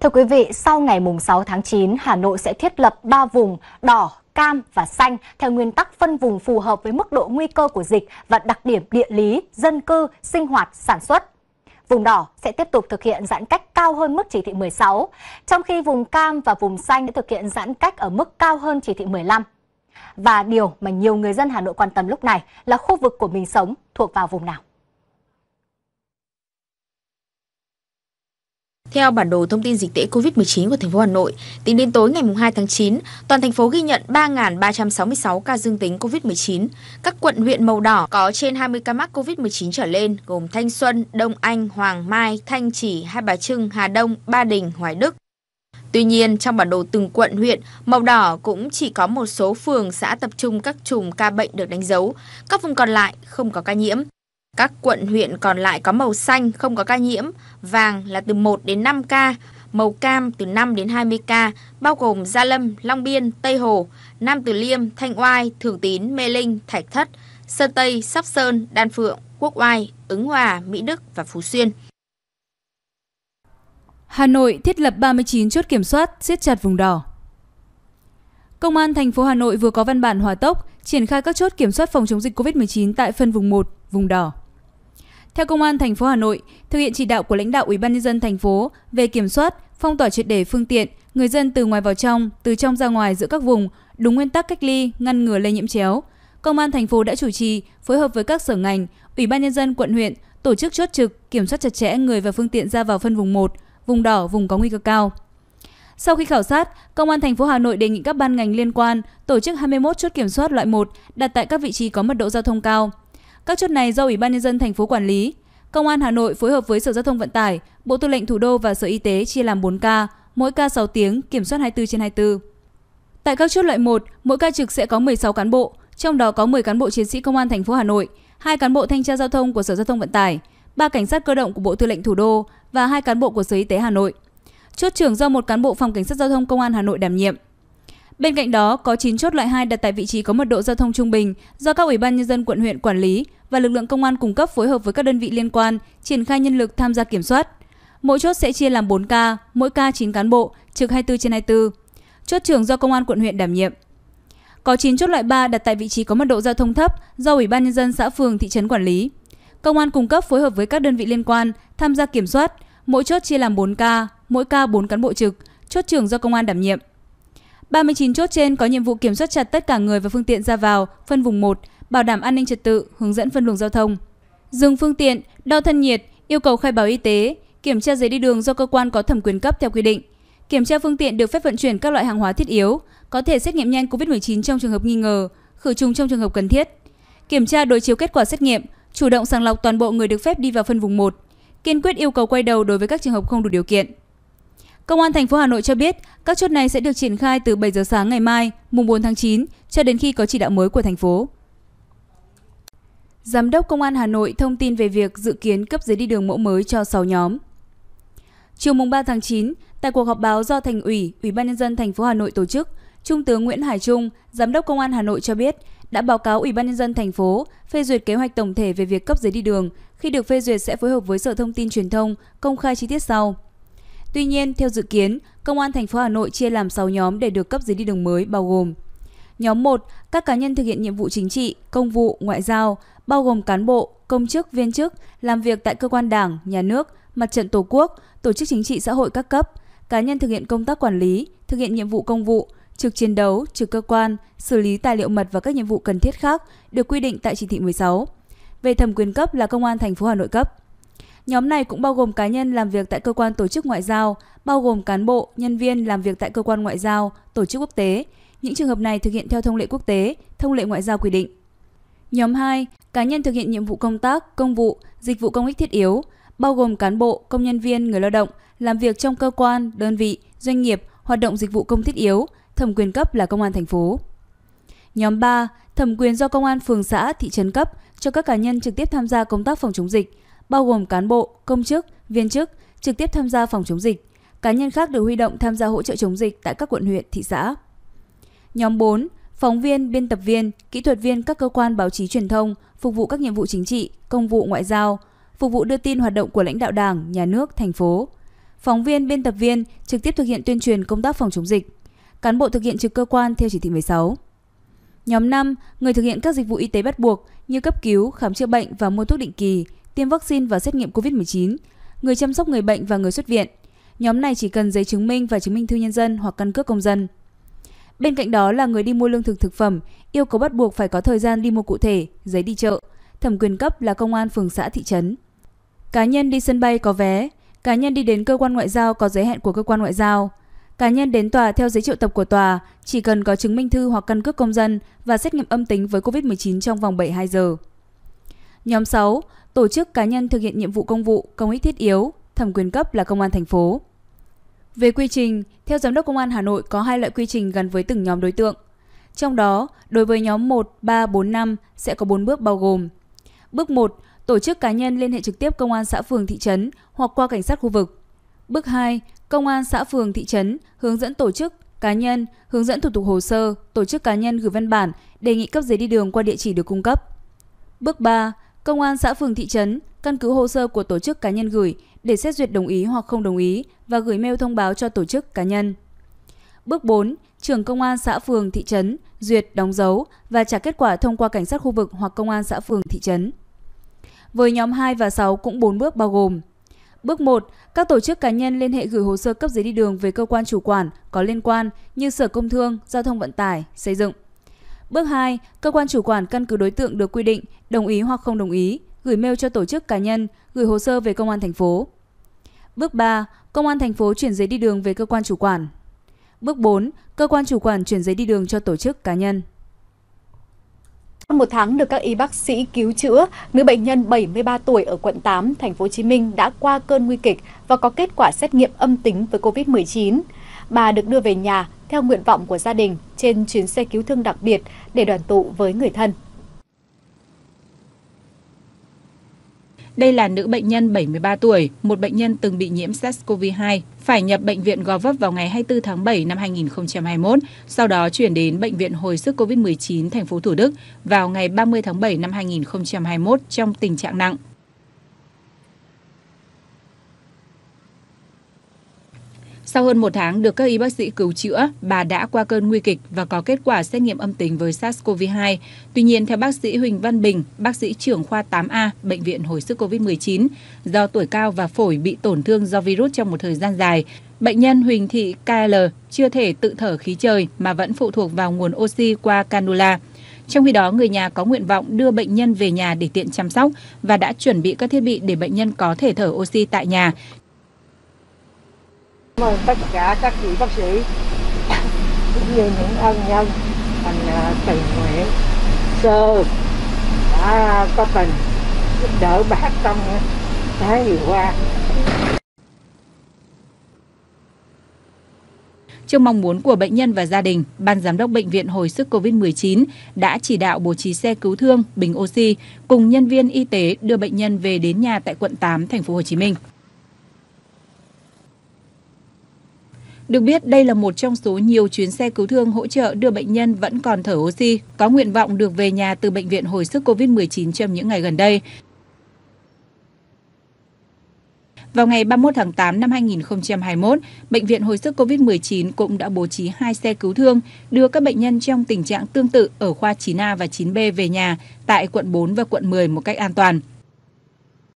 Thưa quý vị, sau ngày 6 tháng 9, Hà Nội sẽ thiết lập 3 vùng đỏ, cam và xanh theo nguyên tắc phân vùng phù hợp với mức độ nguy cơ của dịch và đặc điểm địa lý, dân cư, sinh hoạt, sản xuất. Vùng đỏ sẽ tiếp tục thực hiện giãn cách cao hơn mức chỉ thị 16, trong khi vùng cam và vùng xanh sẽ thực hiện giãn cách ở mức cao hơn chỉ thị 15. Và điều mà nhiều người dân Hà Nội quan tâm lúc này là khu vực của mình sống thuộc vào vùng nào. Theo bản đồ thông tin dịch tễ COVID-19 của thành phố Hà Nội, tính đến tối ngày 2 tháng 9, toàn thành phố ghi nhận 3.366 ca dương tính COVID-19. Các quận huyện màu đỏ có trên 20 ca mắc COVID-19 trở lên, gồm Thanh Xuân, Đông Anh, Hoàng Mai, Thanh Chỉ, Hai Bà Trưng, Hà Đông, Ba Đình, Hoài Đức. Tuy nhiên, trong bản đồ từng quận huyện, màu đỏ cũng chỉ có một số phường xã tập trung các chùm ca bệnh được đánh dấu. Các vùng còn lại không có ca nhiễm. Các quận huyện còn lại có màu xanh không có ca nhiễm, vàng là từ 1 đến 5 ca, màu cam từ 5 đến 20 ca, bao gồm Gia Lâm, Long Biên, Tây Hồ, Nam Từ Liêm, Thanh Oai, Thường Tín, Mê Linh, Thạch Thất, Sơn Tây, Sóc Sơn, Đan Phượng, Quốc Oai, Ứng Hòa, Mỹ Đức và Phú Xuyên. Hà Nội thiết lập 39 chốt kiểm soát, siết chặt vùng đỏ. Công an thành phố Hà Nội vừa có văn bản hòa tốc triển khai các chốt kiểm soát phòng chống dịch COVID-19 tại phân vùng 1, vùng đỏ. Theo Công an thành phố Hà Nội, thực hiện chỉ đạo của lãnh đạo Ủy ban nhân dân thành phố về kiểm soát, phong tỏa triệt để phương tiện, người dân từ ngoài vào trong, từ trong ra ngoài giữa các vùng, đúng nguyên tắc cách ly, ngăn ngừa lây nhiễm chéo. Công an thành phố đã chủ trì, phối hợp với các sở ngành, Ủy ban nhân dân quận huyện tổ chức chốt trực kiểm soát chặt chẽ người và phương tiện ra vào phân vùng 1, vùng đỏ, vùng có nguy cơ cao. Sau khi khảo sát, Công an thành phố Hà Nội đề nghị các ban ngành liên quan tổ chức 21 chốt kiểm soát loại 1 đặt tại các vị trí có mật độ giao thông cao. Các chốt này do Ủy ban nhân dân thành phố quản lý. Công an Hà Nội phối hợp với Sở Giao thông Vận tải, Bộ Tư lệnh Thủ đô và Sở Y tế chia làm 4 ca, mỗi ca 6 tiếng, kiểm soát 24 trên 24. Tại các chốt loại 1, mỗi ca trực sẽ có 16 cán bộ, trong đó có 10 cán bộ chiến sĩ công an thành phố Hà Nội, 2 cán bộ thanh tra giao thông của Sở Giao thông Vận tải, 3 cảnh sát cơ động của Bộ Tư lệnh Thủ đô và 2 cán bộ của Sở Y tế Hà Nội chốt trưởng do một cán bộ phòng cảnh sát giao thông công an Hà Nội đảm nhiệm. Bên cạnh đó, có 9 chốt loại 2 đặt tại vị trí có mật độ giao thông trung bình do các ủy ban nhân dân quận huyện quản lý và lực lượng công an cung cấp phối hợp với các đơn vị liên quan triển khai nhân lực tham gia kiểm soát. Mỗi chốt sẽ chia làm 4 ca, mỗi ca 9 cán bộ, trực 24 trên 24. Chốt trưởng do công an quận huyện đảm nhiệm. Có 9 chốt loại 3 đặt tại vị trí có mật độ giao thông thấp do Ủy ban nhân dân xã phường thị trấn quản lý. Công an cung cấp phối hợp với các đơn vị liên quan tham gia kiểm soát, mỗi chốt chia làm 4 ca, mỗi ca 4 cán bộ trực, chốt trưởng do công an đảm nhiệm. 39 chốt trên có nhiệm vụ kiểm soát chặt tất cả người và phương tiện ra vào, phân vùng 1, bảo đảm an ninh trật tự, hướng dẫn phân luồng giao thông. Dừng phương tiện, đo thân nhiệt, yêu cầu khai báo y tế, kiểm tra giấy đi đường do cơ quan có thẩm quyền cấp theo quy định. Kiểm tra phương tiện được phép vận chuyển các loại hàng hóa thiết yếu, có thể xét nghiệm nhanh COVID-19 trong trường hợp nghi ngờ, khử trùng trong trường hợp cần thiết. Kiểm tra đối chiếu kết quả xét nghiệm, chủ động sàng lọc toàn bộ người được phép đi vào phân vùng 1. Kiên quyết yêu cầu quay đầu đối với các trường hợp không đủ điều kiện. Công an thành phố Hà Nội cho biết, các chốt này sẽ được triển khai từ 7 giờ sáng ngày mai, mùng 4 tháng 9 cho đến khi có chỉ đạo mới của thành phố. Giám đốc Công an Hà Nội thông tin về việc dự kiến cấp giấy đi đường mẫu mới cho 6 nhóm. Chiều mùng 3 tháng 9, tại cuộc họp báo do Thành ủy, Ủy ban nhân dân thành phố Hà Nội tổ chức, Trung tướng Nguyễn Hải Trung, Giám đốc Công an Hà Nội cho biết đã báo cáo Ủy ban nhân dân thành phố phê duyệt kế hoạch tổng thể về việc cấp giấy đi đường, khi được phê duyệt sẽ phối hợp với Sở Thông tin Truyền thông công khai chi tiết sau. Tuy nhiên, theo dự kiến, Công an thành phố Hà Nội chia làm 6 nhóm để được cấp giấy đi đường mới bao gồm Nhóm 1, các cá nhân thực hiện nhiệm vụ chính trị, công vụ, ngoại giao, bao gồm cán bộ, công chức, viên chức, làm việc tại cơ quan đảng, nhà nước, mặt trận tổ quốc, tổ chức chính trị xã hội các cấp, cá nhân thực hiện công tác quản lý, thực hiện nhiệm vụ công vụ, trực chiến đấu, trực cơ quan, xử lý tài liệu mật và các nhiệm vụ cần thiết khác được quy định tại chỉ thị 16. Về thẩm quyền cấp là công an thành phố Hà Nội cấp. Nhóm này cũng bao gồm cá nhân làm việc tại cơ quan tổ chức ngoại giao, bao gồm cán bộ, nhân viên làm việc tại cơ quan ngoại giao, tổ chức quốc tế. Những trường hợp này thực hiện theo thông lệ quốc tế, thông lệ ngoại giao quy định. Nhóm 2, cá nhân thực hiện nhiệm vụ công tác, công vụ, dịch vụ công ích thiết yếu, bao gồm cán bộ, công nhân viên, người lao động làm việc trong cơ quan, đơn vị, doanh nghiệp, hoạt động dịch vụ công thiết yếu, thẩm quyền cấp là công an thành phố. Nhóm 3, thẩm quyền do công an phường xã, thị trấn cấp cho các cá nhân trực tiếp tham gia công tác phòng chống dịch, bao gồm cán bộ, công chức, viên chức trực tiếp tham gia phòng chống dịch. Cá nhân khác được huy động tham gia hỗ trợ chống dịch tại các quận huyện, thị xã. Nhóm 4, phóng viên, biên tập viên, kỹ thuật viên các cơ quan báo chí truyền thông phục vụ các nhiệm vụ chính trị, công vụ ngoại giao, phục vụ đưa tin hoạt động của lãnh đạo Đảng, nhà nước, thành phố. Phóng viên, biên tập viên trực tiếp thực hiện tuyên truyền công tác phòng chống dịch. Cán bộ thực hiện trực cơ quan theo chỉ thị 16. Nhóm 5, người thực hiện các dịch vụ y tế bắt buộc như cấp cứu, khám chữa bệnh và mua thuốc định kỳ, tiêm vaccine và xét nghiệm COVID-19, người chăm sóc người bệnh và người xuất viện. Nhóm này chỉ cần giấy chứng minh và chứng minh thư nhân dân hoặc căn cước công dân. Bên cạnh đó là người đi mua lương thực thực phẩm, yêu cầu bắt buộc phải có thời gian đi mua cụ thể, giấy đi chợ, thẩm quyền cấp là công an phường xã thị trấn. Cá nhân đi sân bay có vé, cá nhân đi đến cơ quan ngoại giao có giấy hẹn của cơ quan ngoại giao. Cá nhân đến tòa theo giấy triệu tập của tòa, chỉ cần có chứng minh thư hoặc căn cước công dân và xét nghiệm âm tính với COVID-19 trong vòng 72 giờ. Nhóm 6, tổ chức cá nhân thực hiện nhiệm vụ công vụ, công ích thiết yếu, thẩm quyền cấp là công an thành phố. Về quy trình, theo Giám đốc Công an Hà Nội có hai loại quy trình gắn với từng nhóm đối tượng. Trong đó, đối với nhóm 1, 3, 4, 5 sẽ có 4 bước bao gồm. Bước 1, tổ chức cá nhân liên hệ trực tiếp công an xã phường thị trấn hoặc qua cảnh sát khu vực. Bước 2, công an xã phường thị trấn hướng dẫn tổ chức cá nhân hướng dẫn thủ tục hồ sơ, tổ chức cá nhân gửi văn bản đề nghị cấp giấy đi đường qua địa chỉ được cung cấp. Bước 3, Công an xã phường thị trấn căn cứ hồ sơ của tổ chức cá nhân gửi để xét duyệt đồng ý hoặc không đồng ý và gửi mail thông báo cho tổ chức cá nhân. Bước 4, trưởng công an xã phường thị trấn duyệt đóng dấu và trả kết quả thông qua cảnh sát khu vực hoặc công an xã phường thị trấn. Với nhóm 2 và 6 cũng 4 bước bao gồm: Bước 1, các tổ chức cá nhân liên hệ gửi hồ sơ cấp giấy đi đường về cơ quan chủ quản có liên quan như Sở Công Thương, Giao thông Vận tải, Xây dựng. Bước 2, cơ quan chủ quản căn cứ đối tượng được quy định, đồng ý hoặc không đồng ý, gửi mail cho tổ chức cá nhân, gửi hồ sơ về công an thành phố. Bước 3, công an thành phố chuyển giấy đi đường về cơ quan chủ quản. Bước 4, cơ quan chủ quản chuyển giấy đi đường cho tổ chức cá nhân. một tháng được các y bác sĩ cứu chữa, nữ bệnh nhân 73 tuổi ở quận 8, thành phố Hồ Chí Minh đã qua cơn nguy kịch và có kết quả xét nghiệm âm tính với COVID-19 bà được đưa về nhà theo nguyện vọng của gia đình trên chuyến xe cứu thương đặc biệt để đoàn tụ với người thân. Đây là nữ bệnh nhân 73 tuổi, một bệnh nhân từng bị nhiễm SARS-CoV-2, phải nhập bệnh viện Gò Vấp vào ngày 24 tháng 7 năm 2021, sau đó chuyển đến bệnh viện hồi sức COVID-19 thành phố Thủ Đức vào ngày 30 tháng 7 năm 2021 trong tình trạng nặng. Sau hơn một tháng được các y bác sĩ cứu chữa, bà đã qua cơn nguy kịch và có kết quả xét nghiệm âm tính với SARS-CoV-2. Tuy nhiên, theo bác sĩ Huỳnh Văn Bình, bác sĩ trưởng khoa 8A, Bệnh viện Hồi sức COVID-19, do tuổi cao và phổi bị tổn thương do virus trong một thời gian dài, bệnh nhân Huỳnh Thị KL chưa thể tự thở khí trời mà vẫn phụ thuộc vào nguồn oxy qua cannula. Trong khi đó, người nhà có nguyện vọng đưa bệnh nhân về nhà để tiện chăm sóc và đã chuẩn bị các thiết bị để bệnh nhân có thể thở oxy tại nhà, mời tất cả các vị bác sĩ cũng như những ân nhân thành à, tình nguyện sơ đã có tình giúp đỡ bác trong tháng vừa qua Trước mong muốn của bệnh nhân và gia đình, Ban Giám đốc Bệnh viện Hồi sức COVID-19 đã chỉ đạo bố trí xe cứu thương, bình oxy cùng nhân viên y tế đưa bệnh nhân về đến nhà tại quận 8, thành phố Hồ Chí Minh. Được biết, đây là một trong số nhiều chuyến xe cứu thương hỗ trợ đưa bệnh nhân vẫn còn thở oxy, có nguyện vọng được về nhà từ bệnh viện hồi sức COVID-19 trong những ngày gần đây. Vào ngày 31 tháng 8 năm 2021, Bệnh viện hồi sức COVID-19 cũng đã bố trí hai xe cứu thương đưa các bệnh nhân trong tình trạng tương tự ở khoa 9A và 9B về nhà tại quận 4 và quận 10 một cách an toàn.